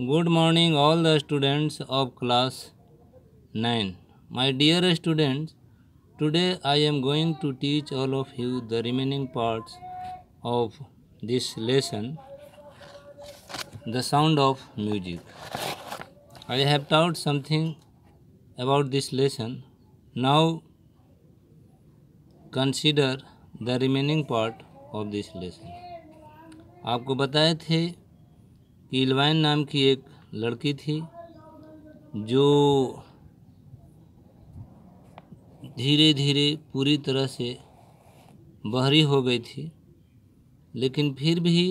Good morning all the students of class nine my dear students today I am going to teach all of you the remaining parts of this lesson The Sound of Music I have taught something about this lesson now consider the remaining part of this lesson आपको बताए थे इलवाइन नाम की एक लड़की थी जो धीरे धीरे पूरी तरह से बहरी हो गई थी लेकिन फिर भी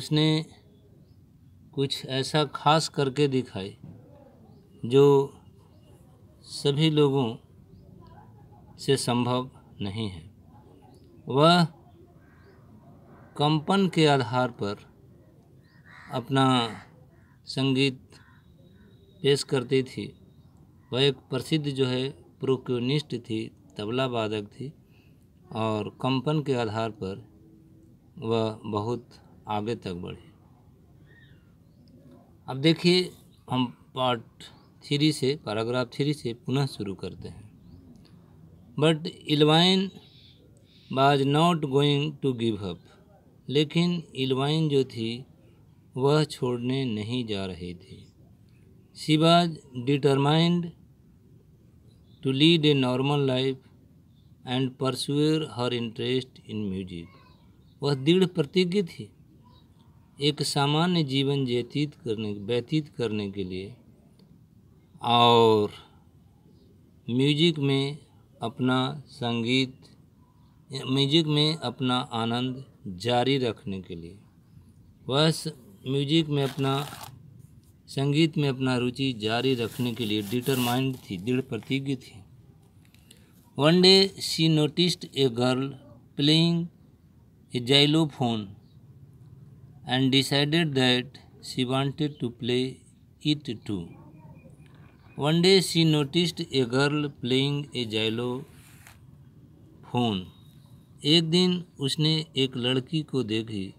उसने कुछ ऐसा खास करके दिखाई जो सभी लोगों से संभव नहीं है वह कंपन के आधार पर अपना संगीत पेश करती थी वह एक प्रसिद्ध जो है प्रोक्योनिस्ट थी तबला वादक थी और कंपन के आधार पर वह बहुत आगे तक बढ़ी अब देखिए हम पार्ट थ्री से पैराग्राफ थ्री से पुनः शुरू करते हैं but Evelyn was not going to give up लेकिन इलवाइन जो थी वह छोड़ने नहीं जा रहे थे she determined to lead a normal life and pursue her interest in music वह दृढ़ प्रतिज्ञ थी एक सामान्य जीवन व्यतीत करने व्यतीत करने के लिए और म्यूजिक में अपना संगीत म्यूजिक में अपना आनंद जारी रखने के लिए वह म्यूजिक में अपना संगीत में अपना रुचि जारी रखने के लिए डिटरमाइंड थी दृढ़ प्रतिज्ञ थी one day she noticed a girl playing a phone and decided that she wanted to play it too one day she noticed a girl playing a phone एक दिन उसने एक लड़की को देखी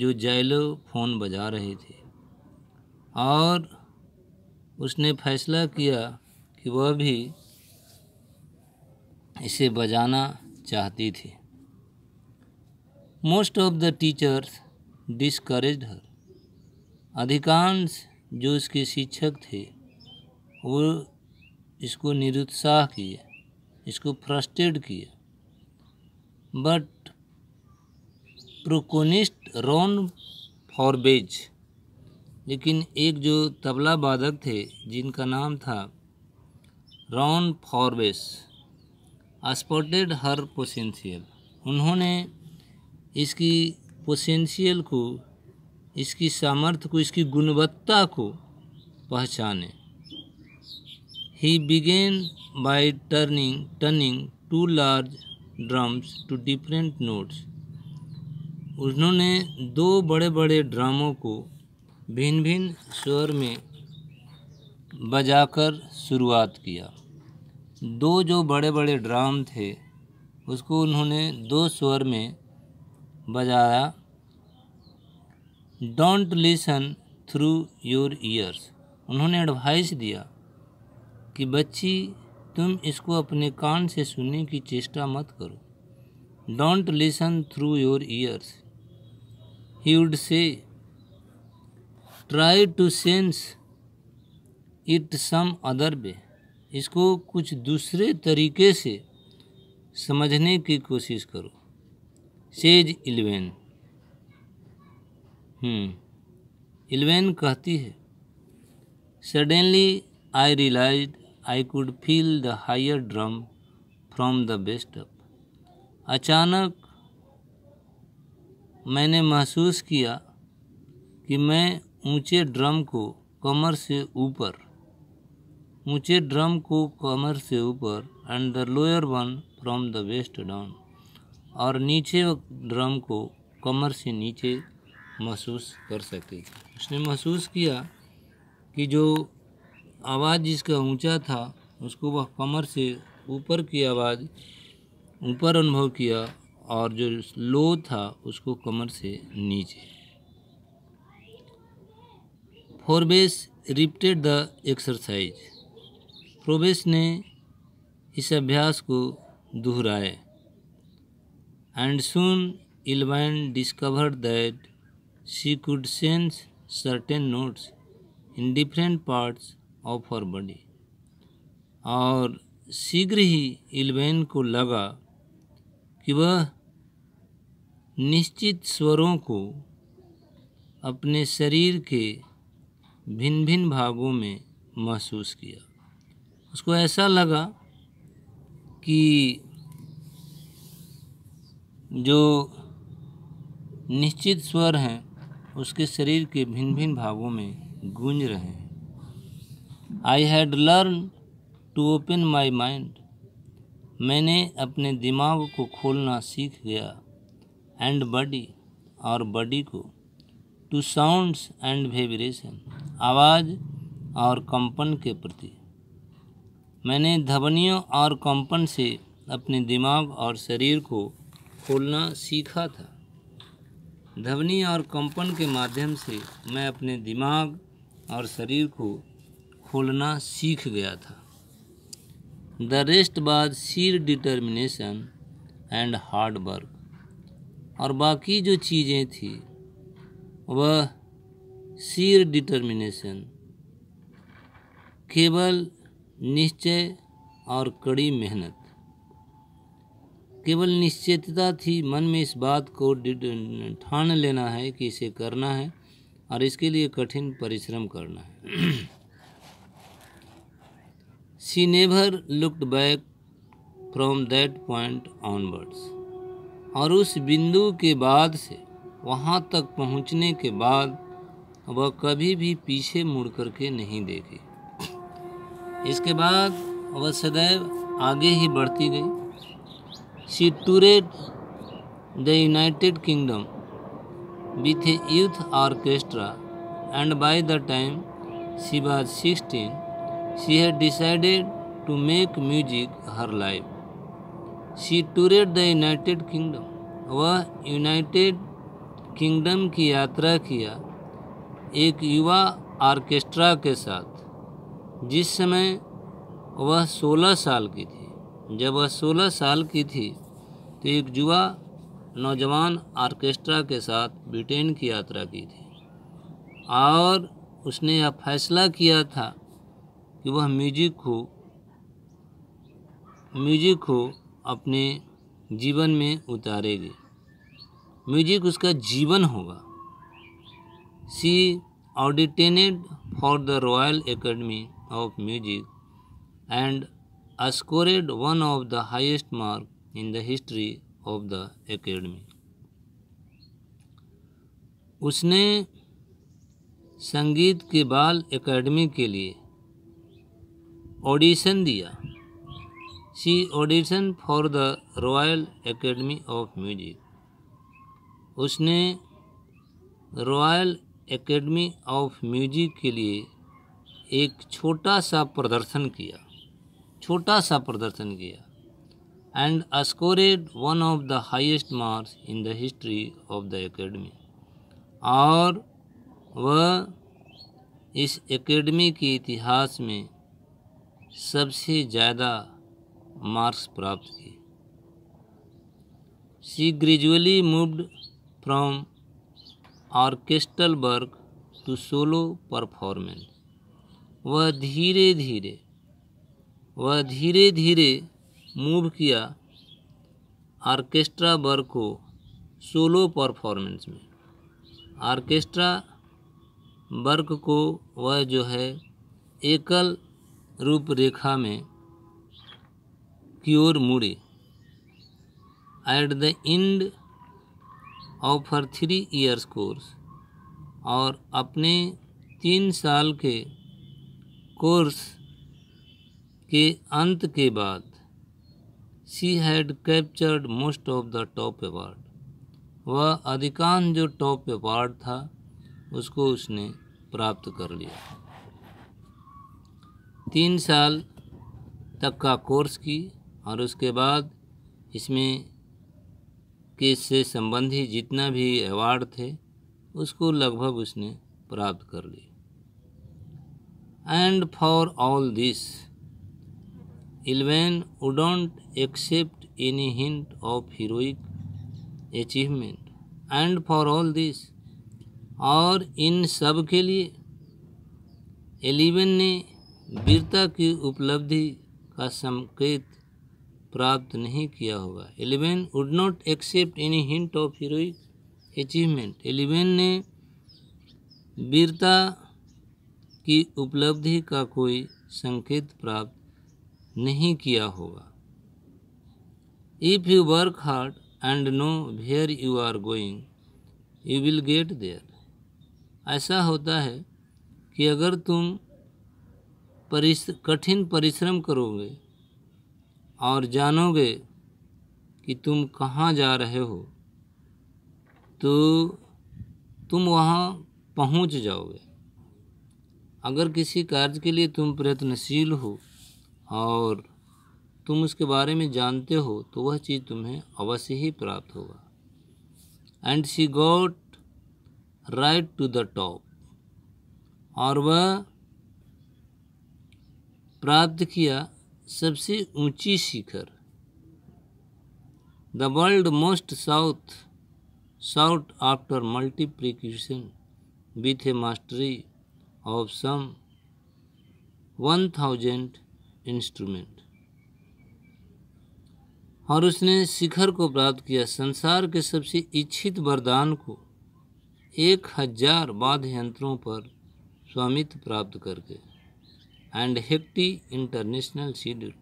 जो जैलो फोन बजा रहे थे और उसने फैसला किया कि वह भी इसे बजाना चाहती थी most of the teachers discourage her अधिकांश जो इसके शिक्षक थे वो इसको निरुत्साह किए इसको फ्रस्ट्रेट किए बट प्रोकोनिस्ट रॉन फॉरबेज लेकिन एक जो तबला वादक थे जिनका नाम था रॉन फॉरबेस स्पॉटेड हर पोसेंशियल उन्होंने इसकी पोसेंशियल को इसकी सामर्थ्य को इसकी गुणवत्ता को पहचाने ही began by turning turning two large drums to different notes उन्होंने दो बड़े बड़े ड्रामों को भिन्न भिन्न स्वर में बजाकर शुरुआत किया दो जो बड़े बड़े ड्राम थे उसको उन्होंने दो स्वर में बजाया don't listen through your ears उन्होंने एडवाइस दिया कि बच्ची तुम इसको अपने कान से सुनने की चेष्टा मत करो don't listen through your ears he would say, try to sense it some other way. इसको कुछ दूसरे तरीके से समझने की कोशिश करो सेज इलेवेन हम्म, इलेवेन कहती है suddenly I realise I could feel the higher drum from the waist up अचानक मैंने महसूस किया कि मैं ऊंचे ड्रम को कमर से ऊपर ऊंचे ड्रम को कमर से ऊपर and the lower one from the waist down और नीचे ड्रम को कमर से नीचे महसूस कर सके उसने महसूस किया कि जो आवाज़ जिसका ऊंचा था उसको वह कमर से ऊपर की आवाज़ ऊपर अनुभव किया और जो लो था उसको कमर से नीचे Forbes repeated the exercise Forbes ने इस अभ्यास को दोहराए and soon Evelyn discovered that she could sense certain notes in different parts of her body और शीघ्र ही इलवेन को लगा कि वह निश्चित स्वरों को अपने शरीर के भिन्न भिन्न भागों में महसूस किया उसको ऐसा लगा कि जो निश्चित स्वर हैं उसके शरीर के भिन्न भिन्न भागों में गूंज रहे हैं I had learn to open my mind मैंने अपने दिमाग को खोलना सीख गया एंड बॉडी और बॉडी को टू साउंड्स एंड वाइब्रेशन आवाज़ और कंपन के प्रति मैंने ध्वनियों और कंपन से अपने दिमाग और शरीर को खोलना सीखा था ध्वनि और कंपन के माध्यम से मैं अपने दिमाग और शरीर को खोलना सीख गया था द रेस्ट बाद sheer determination and hard work और बाकी जो चीज़ें थी वह सीर डिटर्मिनेशन केवल निश्चय और कड़ी मेहनत केवल निश्चितता थी मन में इस बात को ठान लेना है कि इसे करना है और इसके लिए कठिन परिश्रम करना है She never looked back from that point onwards. और उस बिंदु के बाद से वहाँ तक पहुँचने के बाद वह कभी भी पीछे मुड़ कर के नहीं देखी इसके बाद वह सदैव आगे ही बढ़ती गई she toured the United Kingdom with a youth orchestra and by the time she was sixteen She had decided to make music her life. She toured the United Kingdom. वह यूनाइटेड किंगडम की यात्रा किया एक युवा orchestra के साथ जिस समय वह 16 साल की थी जब वह 16 साल की थी तो एक युवा नौजवान आर्केस्ट्रा के साथ ब्रिटेन की यात्रा की थी और उसने यह फैसला किया था कि वह म्यूजिक को म्यूजिक को अपने जीवन में उतारेगी म्यूजिक उसका जीवन होगा she auditioned for the Royal Academy of Music and scored one of the highest mark in the history of the academy उसने संगीत के बाल एकेडमी के लिए ऑडिशन दिया she audition for the Royal Academy of Music उसने रॉयल एकेडमी ऑफ म्यूजिक के लिए एक छोटा सा प्रदर्शन किया छोटा सा प्रदर्शन किया and scored one of the highest marks in the history of the academy और वह इस एकेडमी के इतिहास में सबसे ज़्यादा मार्क्स प्राप्त किए she gradually moved from orchestral work to solo performance वह धीरे धीरे वह धीरे धीरे मूव किया ऑर्केस्ट्रा वर्क को सोलो परफॉर्मेंस में ऑर्केस्ट्रा वर्क को वह जो है एकल रूपरेखा में की ओर मुड़े at the end of her three years course और अपने तीन साल के कोर्स के अंत के बाद she had captured most of the top award वह अधिकांश जो टॉप अवार्ड था उसको उसने प्राप्त कर लिया तीन साल तक का कोर्स की और उसके बाद इसमें केस से संबंधी जितना भी अवार्ड थे उसको लगभग उसने प्राप्त कर लिया and for all this Evelyn wouldn't accept any hint of heroic achievement and for all this और इन सब के लिए एलिवन ने वीरता की उपलब्धि का संकेत प्राप्त नहीं किया होगा Evelyn would not accept any hint of heroic achievement Evelyn ने वीरता की उपलब्धि का कोई संकेत प्राप्त नहीं किया होगा if you work hard and know where you are going you will get there ऐसा होता है कि अगर तुम परिस कठिन परिश्रम करोगे और जानोगे कि तुम कहाँ जा रहे हो तो तुम वहाँ पहुँच जाओगे अगर किसी कार्य के लिए तुम प्रयत्नशील हो और तुम उसके बारे में जानते हो तो वह चीज़ तुम्हें अवश्य ही प्राप्त होगा and she got right to the top और वह प्राप्त किया सबसे ऊंची शिखर the world most south sought after multiplication with a mastery of some one thousand instrument और उसने शिखर को प्राप्त किया संसार के सबसे इच्छित वरदान को एक हजार वाद्य यंत्रों पर स्वामित्व प्राप्त करके एंड हेक्टी इंटरनेशनल शेड्यूल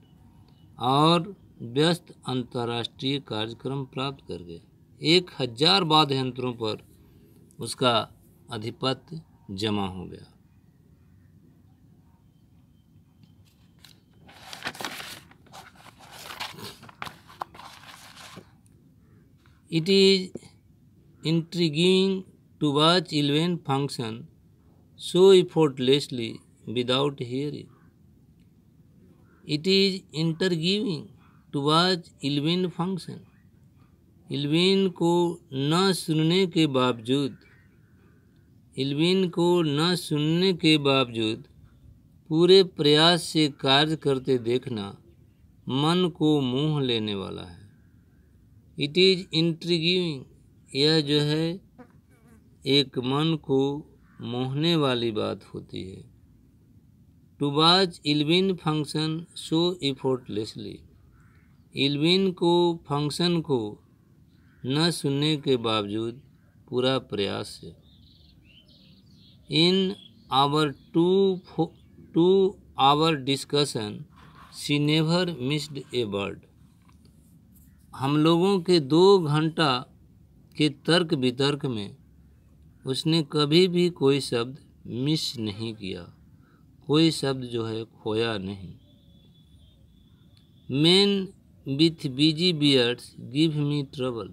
और व्यस्त अंतर्राष्ट्रीय कार्यक्रम प्राप्त कर गए एक हजार वाद्य यंत्रों पर उसका अधिपत्य जमा हो गया it is intriguing to watch Evelyn function so effortlessly without hearing. It is intergiving towards Evelyn function Evelyn को न सुनने के बावजूद इलविन को न सुनने के बावजूद पूरे प्रयास से कार्य करते देखना मन को मोह लेने वाला है इट इज इंट्रीगिविंग यह जो है एक मन को मोहने वाली बात होती है to watch Evelyn function so effortlessly Evelyn को फंक्शन को न सुनने के बावजूद पूरा प्रयास से in hour two two hour discussion she never missed a word हम लोगों के दो घंटा के तर्क वितर्क में उसने कभी भी कोई शब्द मिस नहीं किया कोई शब्द जो है खोया नहीं man with bushy beards give me trouble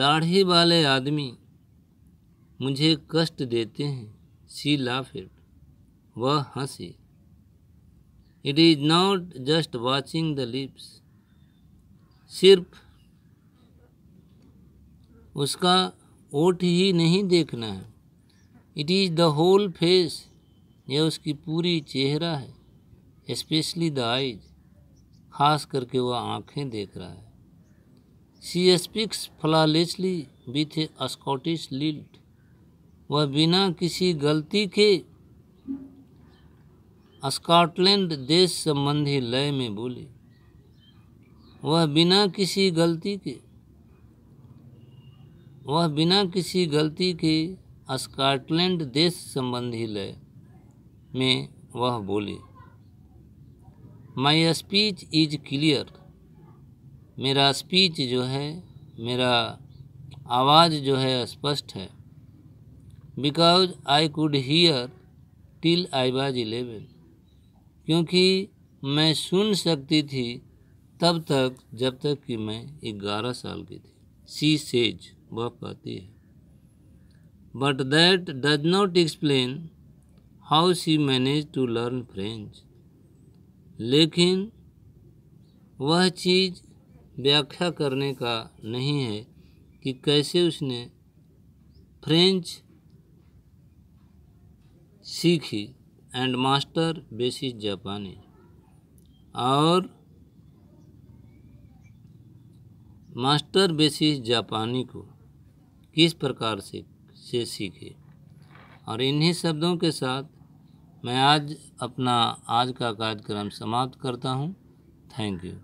दाढ़ी वाले आदमी मुझे कष्ट देते हैं सी लाफ वह हंसी it is not just watching the lips सिर्फ उसका ओठ ही नहीं देखना है it is the whole face यह उसकी पूरी चेहरा है स्पेशली द आइज खास करके वह आंखें देख रहा है she speaks flawlessly with a Scottish lilt वह बिना किसी गलती के स्कॉटलैंड देश संबंधी लय में बोली वह बिना किसी गलती के वह बिना किसी गलती के स्कॉटलैंड देश संबंधी लय में वह बोले माई स्पीच इज क्लियर मेरा स्पीच जो है मेरा आवाज़ जो है स्पष्ट है because I could hear till I was eleven क्योंकि मैं सुन सकती थी तब तक जब तक कि मैं ग्यारह साल की थी सी सेज वह कहती है but that does not explain how she manage to learn French लेकिन वह चीज़ व्याख्या करने का नहीं है कि कैसे उसने फ्रेंच सीखी एंड मास्टर बेसिस जापानी और मास्टर बेसिस जापानी को किस प्रकार से से सीखे और इन्हीं शब्दों के साथ मैं आज अपना आज का कार्यक्रम समाप्त करता हूँ थैंक यू